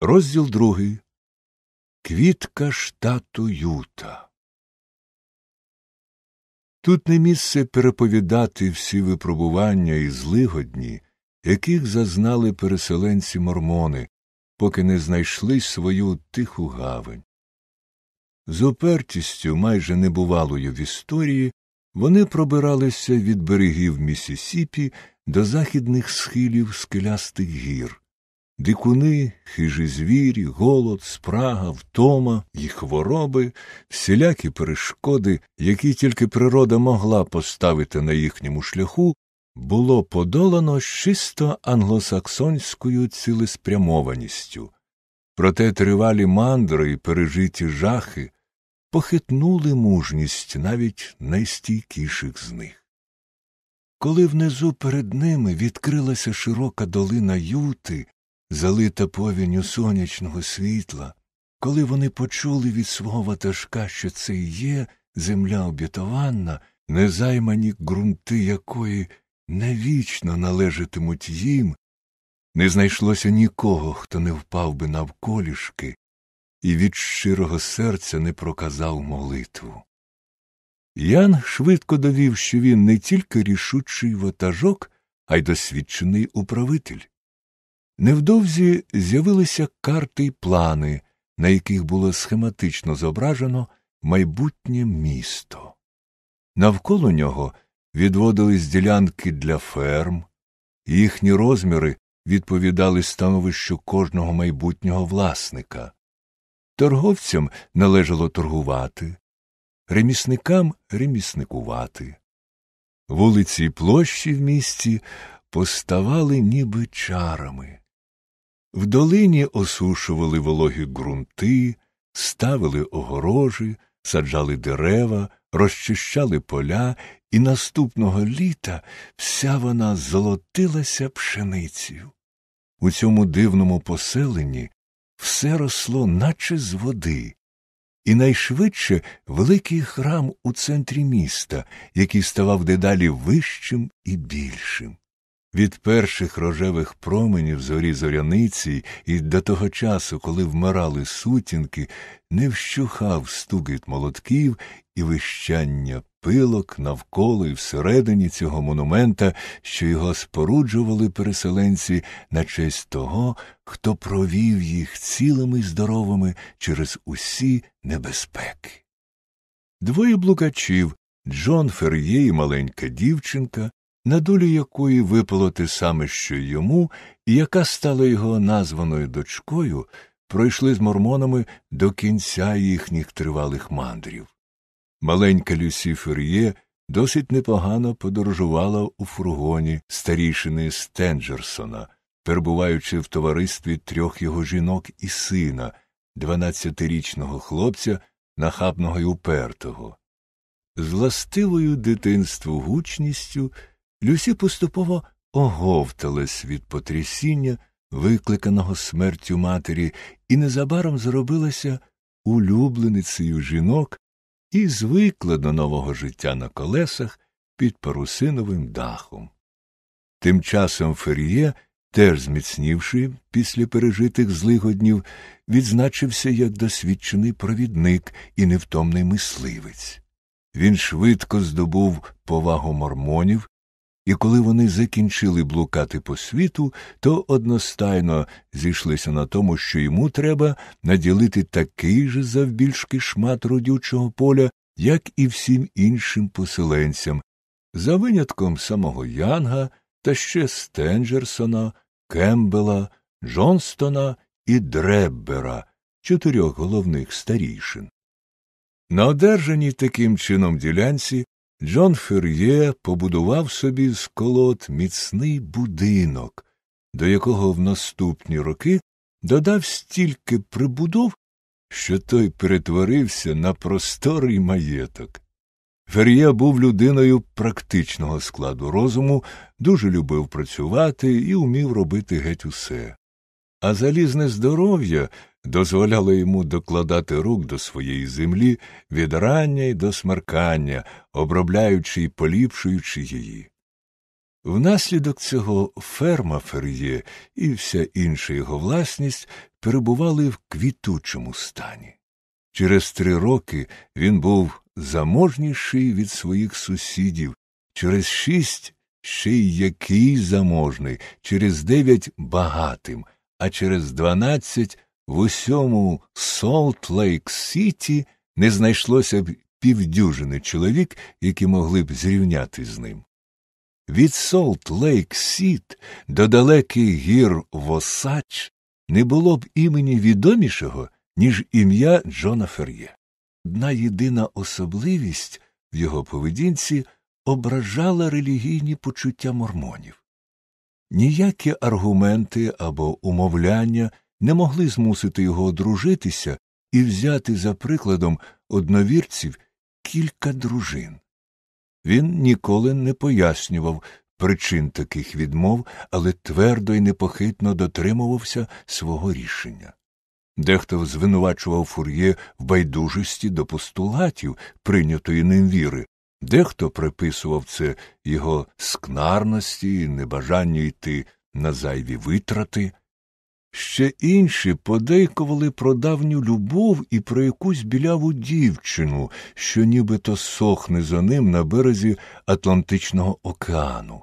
Розділ другий. Квітка штату Юта. Тут не місце переповідати всі випробування і злигодні, яких зазнали переселенці мормони, поки не знайшли свою тиху гавань. З опертістю майже небувалою в історії, вони пробиралися від берегів Місісіпі до західних схилів скелястих гір. Дикуни, хижі звірі, голод, спрага, втома і хвороби, всілякі перешкоди, які тільки природа могла поставити на їхньому шляху, було подолано чисто англосаксонською цілеспрямованістю. Проте тривалі мандри і пережиті жахи похитнули мужність навіть найстійкіших з них. Коли внизу перед ними відкрилася широка долина юти, залита повінню сонячного світла, коли вони почули від свого ватажка, що це і є земля обітованна, незаймані ґрунти якої навічно належатимуть їм, не знайшлося нікого, хто не впав би навколішки, і від щирого серця не проказав молитву. Ян швидко довів, що він не тільки рішучий ватажок, а й досвідчений управитель. Невдовзі з'явилися карти й плани, на яких було схематично зображено майбутнє місто. Навколо нього відводились ділянки для ферм, їхні розміри відповідали становищу кожного майбутнього власника. Торговцям належало торгувати, ремісникам ремісникувати. Вулиці й площі в місті поставали ніби чарами. В долині осушували вологі ґрунти, ставили огорожі, саджали дерева, розчищали поля, і наступного літа вся вона золотилася пшеницею. У цьому дивному поселенні все росло, наче з води, і найшвидше великий храм у центрі міста, який ставав дедалі вищим і більшим. Від перших рожевих променів зорі зоряниці і до того часу, коли вмирали сутінки, не вщухав стукіт молотків і вищання пилок навколо і всередині цього монумента, що його споруджували переселенці на честь того, хто провів їх цілими й здоровими через усі небезпеки. Двоє блукачів Джон Фер'є і маленька дівчинка на долю якої випало те саме, що й йому, і яка стала його названою дочкою, пройшли з мормонами до кінця їхніх тривалих мандрів. Маленька Люсі Фер'є досить непогано подорожувала у фургоні старішини Стенджерсона, перебуваючи в товаристві трьох його жінок і сина, дванадцятирічного хлопця, нахабного й упертого. З властивою дитинству гучністю Люсі поступово оговталась від потрясіння, викликаного смертю матері, і незабаром зробилася улюбленицею жінок і звикла до нового життя на колесах під парусиновим дахом. Тим часом Фер'є, теж зміцнівши після пережитих злигоднів, відзначився як досвідчений провідник і невтомний мисливець. Він швидко здобув повагу мормонів і коли вони закінчили блукати по світу, то одностайно зійшлися на тому, що йому треба наділити такий же завбільшки шмат родючого поля, як і всім іншим поселенцям, за винятком самого Янга та ще Стенджерсона, Кембела, Джонстона і Дреббера, чотирьох головних старішин. На одержаній таким чином ділянці Джон Фер'є побудував собі з колод міцний будинок, до якого в наступні роки додав стільки прибудов, що той перетворився на просторий маєток. Фер'є був людиною практичного складу розуму, дуже любив працювати і умів робити геть усе а залізне здоров'я дозволяло йому докладати рук до своєї землі від рання й до смеркання, обробляючи й поліпшуючи її. Внаслідок цього ферма Фер'є і вся інша його власність перебували в квітучому стані. Через три роки він був заможніший від своїх сусідів, через шість ще й який заможний, через дев'ять багатим а через дванадцять в усьому Солт-Лейк-Сіті не знайшлося б півдюжини чоловік, які могли б зрівняти з ним. Від Солт-Лейк-Сіт до далеких гір Восач не було б імені відомішого, ніж ім'я Джона Фер'є. Одна єдина особливість в його поведінці ображала релігійні почуття мормонів. Ніякі аргументи або умовляння не могли змусити його одружитися і взяти за прикладом одновірців кілька дружин. Він ніколи не пояснював причин таких відмов, але твердо і непохитно дотримувався свого рішення. Дехто звинувачував фур'є в байдужості до постулатів прийнятої ним віри, Дехто приписував це його скнарності і небажанню йти на зайві витрати. Ще інші подейкували про давню любов і про якусь біляву дівчину, що нібито сохне за ним на березі Атлантичного океану.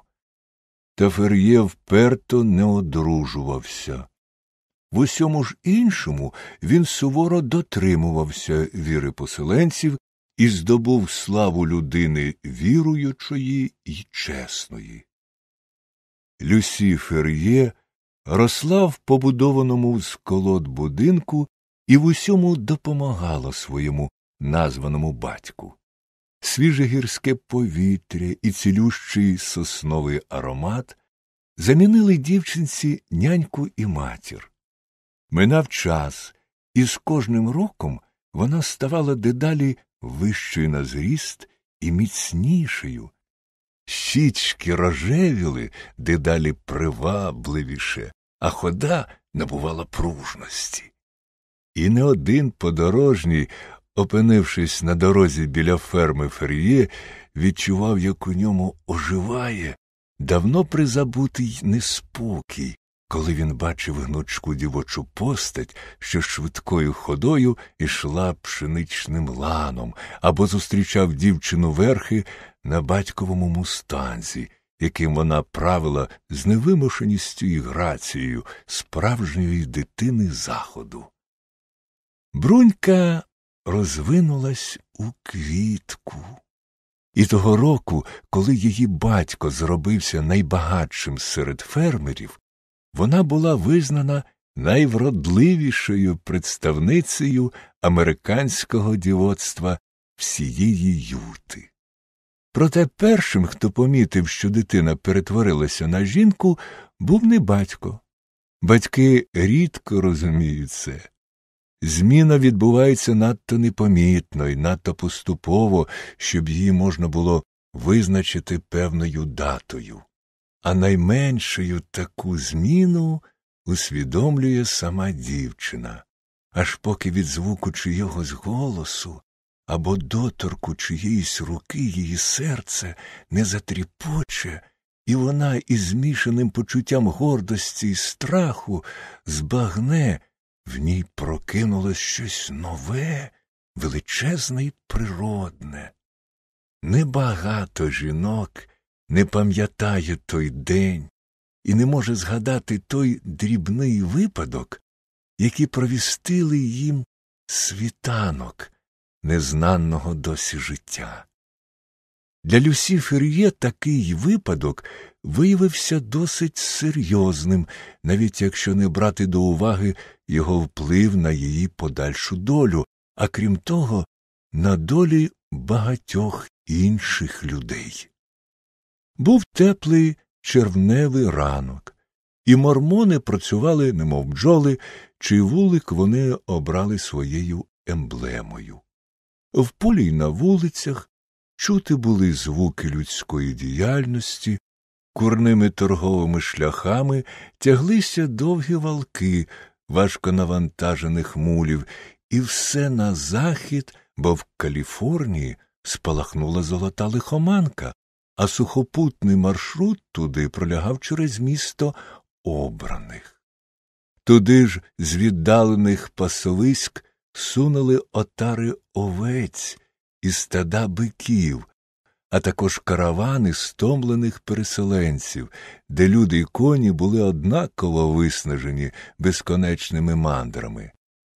Та Фер'є вперто не одружувався. В усьому ж іншому він суворо дотримувався віри поселенців і здобув славу людини віруючої й чесної. Люсі Фер'є росла в побудованому з колод будинку і в усьому допомагала своєму названому батьку. Свіже гірське повітря і цілющий сосновий аромат замінили дівчинці няньку і матір. Минав час, і з кожним роком вона ставала дедалі вищою на зріст і міцнішою. Щічки рожевіли дедалі привабливіше, а хода набувала пружності. І не один подорожній, опинившись на дорозі біля ферми Фер'є, відчував, як у ньому оживає давно призабутий неспокій, коли він бачив гнучку дівочу постать, що швидкою ходою ішла пшеничним ланом, або зустрічав дівчину верхи на батьковому мустанзі, яким вона правила з невимушеністю і грацією справжньої дитини заходу. Брунька розвинулась у квітку. І того року, коли її батько зробився найбагатшим серед фермерів, вона була визнана найвродливішою представницею американського дівоцтва всієї юти. Проте першим, хто помітив, що дитина перетворилася на жінку, був не батько. Батьки рідко розуміють це. Зміна відбувається надто непомітно і надто поступово, щоб її можна було визначити певною датою а найменшою таку зміну усвідомлює сама дівчина, аж поки від звуку чийогось голосу або доторку чиєїсь руки її серце не затріпоче, і вона із змішаним почуттям гордості і страху збагне, в ній прокинулось щось нове, величезне й природне. Небагато жінок не пам'ятає той день і не може згадати той дрібний випадок, який провістили їм світанок незнаного досі життя. Для Люсі Фер'є такий випадок виявився досить серйозним, навіть якщо не брати до уваги його вплив на її подальшу долю, а крім того, на долі багатьох інших людей. Був теплий червневий ранок, і мормони працювали, немов бджоли, чий вулик вони обрали своєю емблемою. В полі й на вулицях чути були звуки людської діяльності, курними торговими шляхами тяглися довгі валки важко навантажених мулів, і все на захід, бо в Каліфорнії спалахнула золота лихоманка а сухопутний маршрут туди пролягав через місто обраних. Туди ж з віддалених пасовиськ сунули отари овець і стада биків, а також каравани стомлених переселенців, де люди й коні були однаково виснажені безконечними мандрами.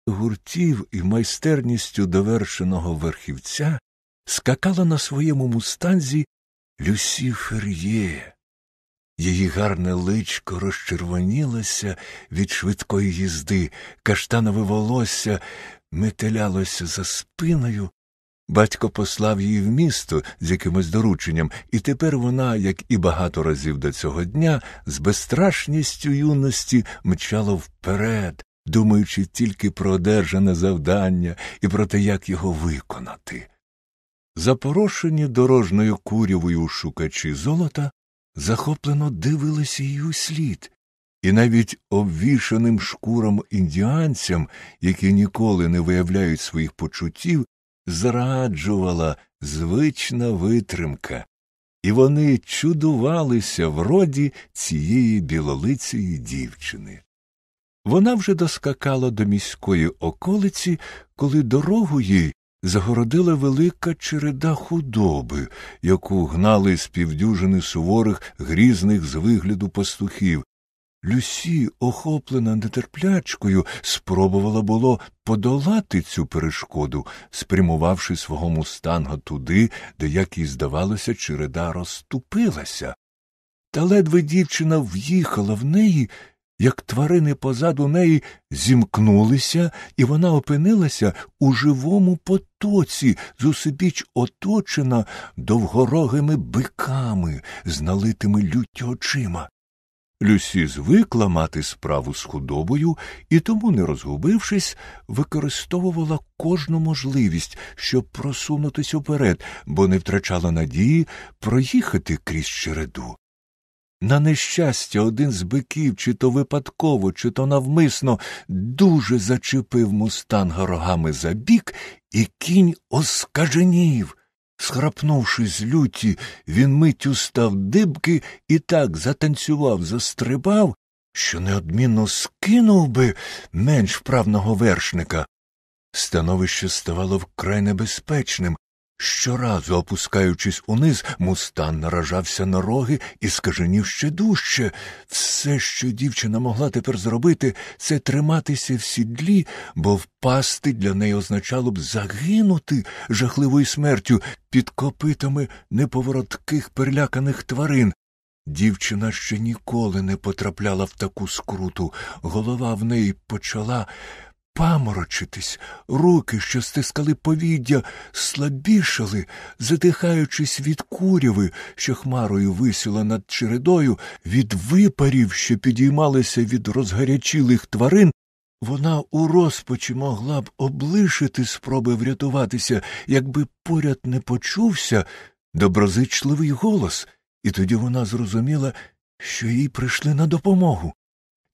Гуртів і майстерністю довершеного верхівця скакала на своєму мустанзі Люсі Фер'є. Її гарне личко розчервонілося від швидкої їзди, каштанове волосся метелялося за спиною. Батько послав її в місто з якимось дорученням, і тепер вона, як і багато разів до цього дня, з безстрашністю юності мчала вперед, думаючи тільки про одержане завдання і про те, як його виконати. Запорошені дорожною курявою шукачі золота захоплено дивилися її у слід, і навіть обвішаним шкурам індіанцям, які ніколи не виявляють своїх почуттів, зраджувала звична витримка, і вони чудувалися вроді цієї білолицеї дівчини. Вона вже доскакала до міської околиці, коли дорогу їй загородила велика череда худоби, яку гнали з півдюжини суворих, грізних з вигляду пастухів. Люсі, охоплена нетерплячкою, спробувала було подолати цю перешкоду, спрямувавши свого мустанга туди, де, як їй здавалося, череда розступилася. Та ледве дівчина в'їхала в неї, як тварини позаду неї зімкнулися, і вона опинилася у живому потоці, зусибіч оточена довгорогими биками, з налитими люттю очима. Люсі звикла мати справу з худобою і тому, не розгубившись, використовувала кожну можливість, щоб просунутися вперед, бо не втрачала надії проїхати крізь череду. На нещастя, один з биків, чи то випадково, чи то навмисно, дуже зачепив мустанга рогами за бік, і кінь оскаженів. Схрапнувши з люті, він миттю став дибки і так затанцював, застрибав, що неодмінно скинув би менш вправного вершника. Становище ставало вкрай небезпечним, Щоразу, опускаючись униз, мустан наражався на роги і скаженів ще дужче. Все, що дівчина могла тепер зробити, це триматися в сідлі, бо впасти для неї означало б загинути жахливою смертю під копитами неповоротких переляканих тварин. Дівчина ще ніколи не потрапляла в таку скруту, голова в неї почала паморочитись, руки, що стискали повіддя, слабішали, задихаючись від куряви, що хмарою висіла над чередою, від випарів, що підіймалися від розгарячілих тварин, вона у розпачі могла б облишити спроби врятуватися, якби поряд не почувся доброзичливий голос, і тоді вона зрозуміла, що їй прийшли на допомогу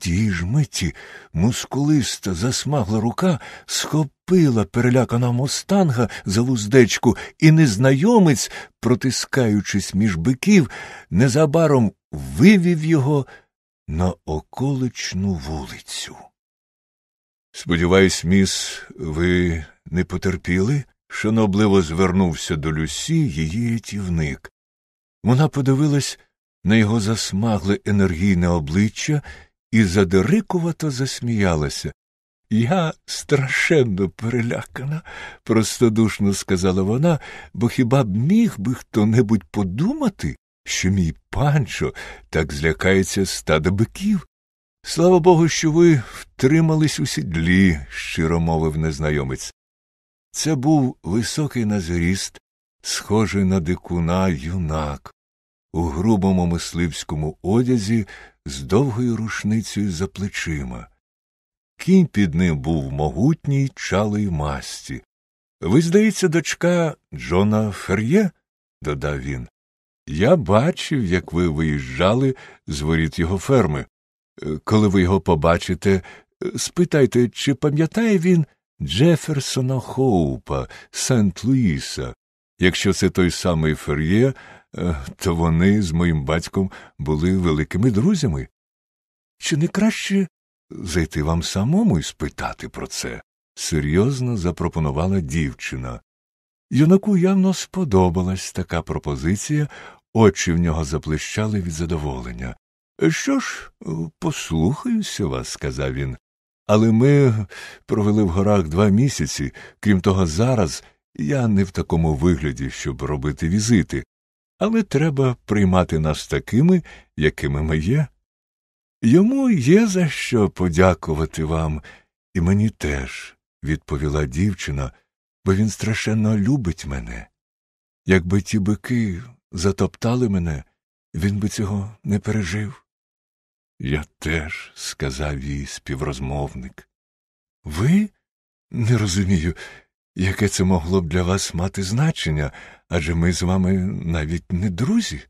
тій ж миті мускулиста, засмагла рука, схопила перелякана мостанга за вуздечку, і незнайомець, протискаючись між биків, незабаром вивів його на околичну вулицю. Сподіваюсь, міс, ви не потерпіли? шанобливо звернувся до Люсі її етівник. Вона подивилась на його засмагле енергійне обличчя і задирикувато засміялася. Я страшенно перелякана, простодушно сказала вона, бо хіба б міг би хто небудь подумати, що мій панчо так злякається стада биків? Слава Богу, що ви втримались у сідлі, щиро мовив незнайомець. Це був високий назріст, схожий на дикуна юнак, у грубому мисливському одязі з довгою рушницею за плечима. Кінь під ним був могутній чалої масті. Ви, здається, дочка Джона Фер'є? додав він. Я бачив, як ви виїжджали з воріт його ферми. Е, коли ви його побачите, е, спитайте, чи пам'ятає він Джеферсона Хоупа, Сент Луїса, якщо це той самий Фер'є, Е, то вони з моїм батьком були великими друзями. Чи не краще зайти вам самому і спитати про це? серйозно запропонувала дівчина. Юнаку явно сподобалась така пропозиція, очі в нього заплещали від задоволення. Що ж, послухаюся вас, сказав він. Але ми провели в горах два місяці, крім того, зараз я не в такому вигляді, щоб робити візити, але треба приймати нас такими, якими ми є. Йому є за що подякувати вам, і мені теж, відповіла дівчина, бо він страшенно любить мене. Якби ті бики затоптали мене, він би цього не пережив. Я теж, сказав їй співрозмовник. Ви? Не розумію, Яке це могло б для вас мати значення, адже ми з вами навіть не друзі?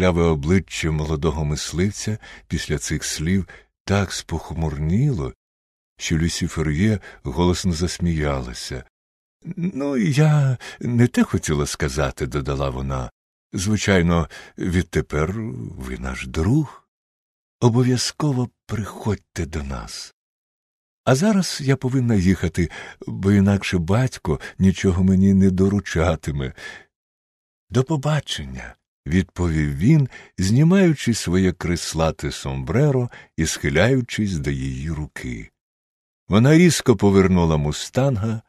Ляве обличчя молодого мисливця після цих слів так спохмурніло, що Люсі Фер'є голосно засміялася. Ну, я не те хотіла сказати, додала вона. Звичайно, відтепер ви наш друг. Обов'язково приходьте до нас. А зараз я повинна їхати, бо інакше батько нічого мені не доручатиме. До побачення, відповів він, знімаючи своє крислате сомбреро і схиляючись до її руки. Вона різко повернула мустанга,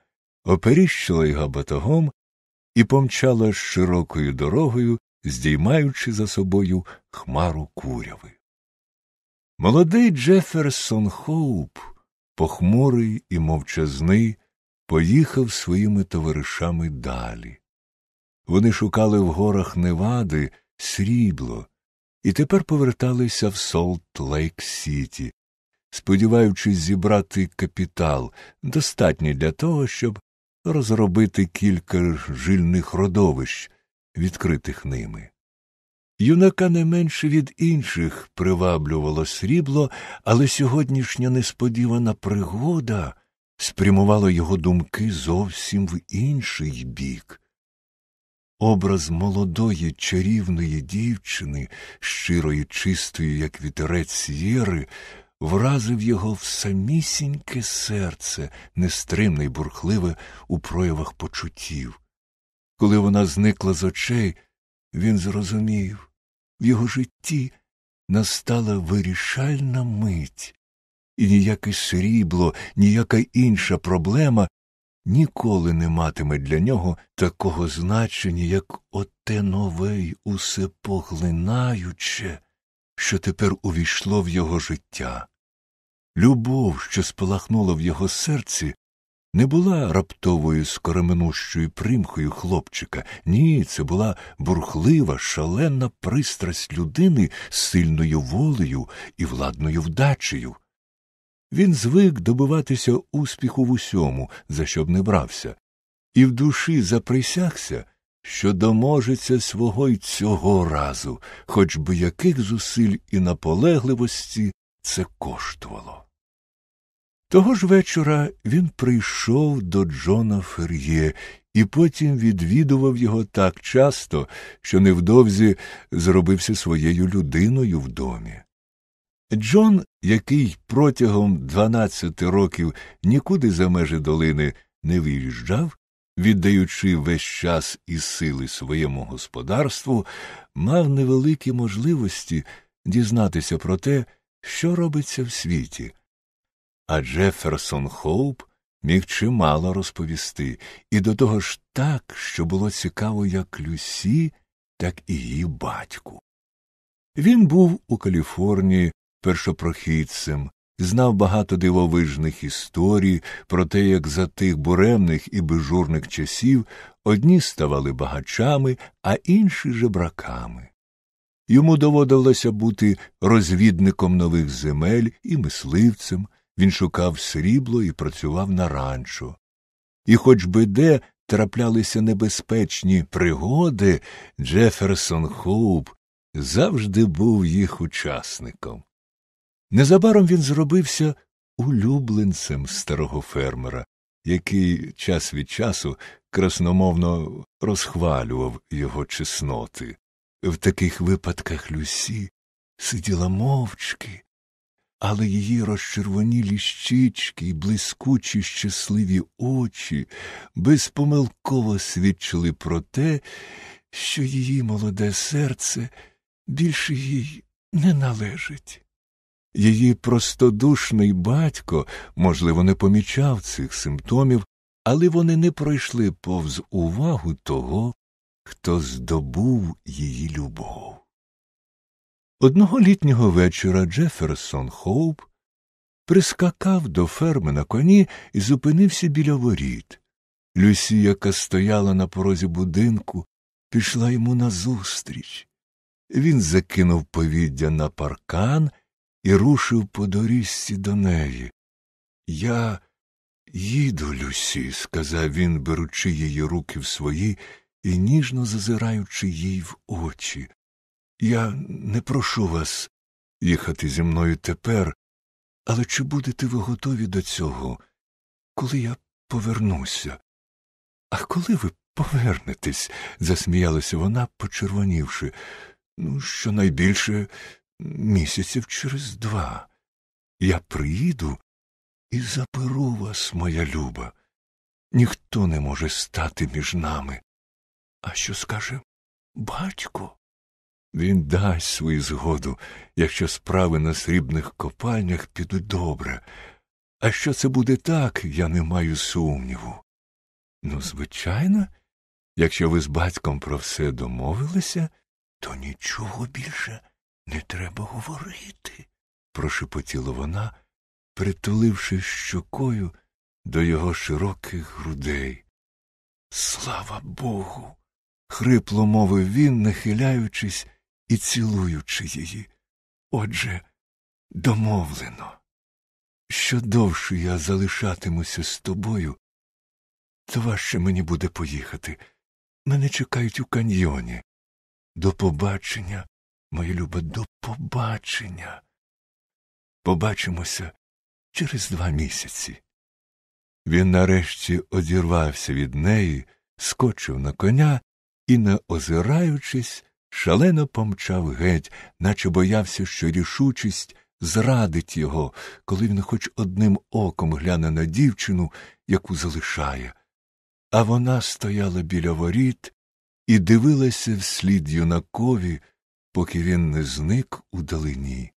оперіщила його батогом і помчала широкою дорогою, здіймаючи за собою хмару куряви. Молодий Джеферсон Хоуп похмурий і мовчазний, поїхав своїми товаришами далі. Вони шукали в горах невади срібло і тепер поверталися в Солт-Лейк-Сіті, сподіваючись зібрати капітал, достатній для того, щоб розробити кілька жильних родовищ, відкритих ними. Юнака не менше від інших приваблювало срібло, але сьогоднішня несподівана пригода спрямувала його думки зовсім в інший бік. Образ молодої чарівної дівчини, щирої, чистої, як вітерець єри, вразив його в самісіньке серце, нестримне й бурхливе у проявах почуттів. Коли вона зникла з очей, він зрозумів в його житті настала вирішальна мить, і ніяке срібло, ніяка інша проблема ніколи не матиме для нього такого значення, як оте нове й усепоглинаюче, що тепер увійшло в його життя. Любов, що спалахнула в його серці, не була раптовою скороминущою примхою хлопчика. Ні, це була бурхлива, шалена пристрасть людини з сильною волею і владною вдачею. Він звик добиватися успіху в усьому, за що б не брався, і в душі заприсягся, що доможеться свого й цього разу, хоч би яких зусиль і наполегливості це коштувало. Того ж вечора він прийшов до Джона Фер'є і потім відвідував його так часто, що невдовзі зробився своєю людиною в домі. Джон, який протягом 12 років нікуди за межі долини не виїжджав, віддаючи весь час і сили своєму господарству, мав невеликі можливості дізнатися про те, що робиться в світі а Джеферсон Хоуп міг чимало розповісти, і до того ж так, що було цікаво як Люсі, так і її батьку. Він був у Каліфорнії першопрохідцем, знав багато дивовижних історій про те, як за тих буремних і безжурних часів одні ставали багачами, а інші жебраками. Йому доводилося бути розвідником нових земель і мисливцем, він шукав срібло і працював на ранчо. І хоч би де траплялися небезпечні пригоди, Джеферсон Хоуп завжди був їх учасником. Незабаром він зробився улюбленцем старого фермера, який час від часу красномовно розхвалював його чесноти. В таких випадках Люсі сиділа мовчки але її розчервонілі щічки й блискучі щасливі очі безпомилково свідчили про те, що її молоде серце більше їй не належить. Її простодушний батько, можливо, не помічав цих симптомів, але вони не пройшли повз увагу того, хто здобув її любов. Одного літнього вечора Джеферсон Хоуп прискакав до ферми на коні і зупинився біля воріт. Люсі, яка стояла на порозі будинку, пішла йому назустріч. Він закинув повіддя на паркан і рушив по доріжці до неї. Я їду, Люсі, сказав він, беручи її руки в свої і ніжно зазираючи їй в очі. Я не прошу вас їхати зі мною тепер, але чи будете ви готові до цього, коли я повернуся? А коли ви повернетесь? засміялася вона, почервонівши. Ну, щонайбільше місяців через два. Я приїду і заберу вас, моя люба. Ніхто не може стати між нами. А що скаже батько? Він дасть свою згоду, якщо справи на срібних копальнях підуть добре. А що це буде так, я не маю сумніву. Ну, звичайно, якщо ви з батьком про все домовилися, то нічого більше не треба говорити, прошепотіла вона, притуливши щокою до його широких грудей. Слава Богу! хрипло мовив він, нахиляючись і цілуючи її. Отже, домовлено, що довше я залишатимуся з тобою, то важче мені буде поїхати. Мене чекають у каньйоні. До побачення, моя люба, до побачення. Побачимося через два місяці. Він нарешті одірвався від неї, скочив на коня і, не озираючись, шалено помчав геть, наче боявся, що рішучість зрадить його, коли він хоч одним оком гляне на дівчину, яку залишає. А вона стояла біля воріт і дивилася вслід юнакові, поки він не зник у далині.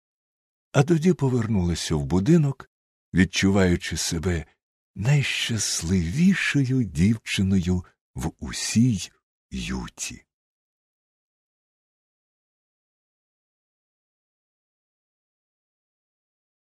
А тоді повернулася в будинок, відчуваючи себе найщасливішою дівчиною в усій юті.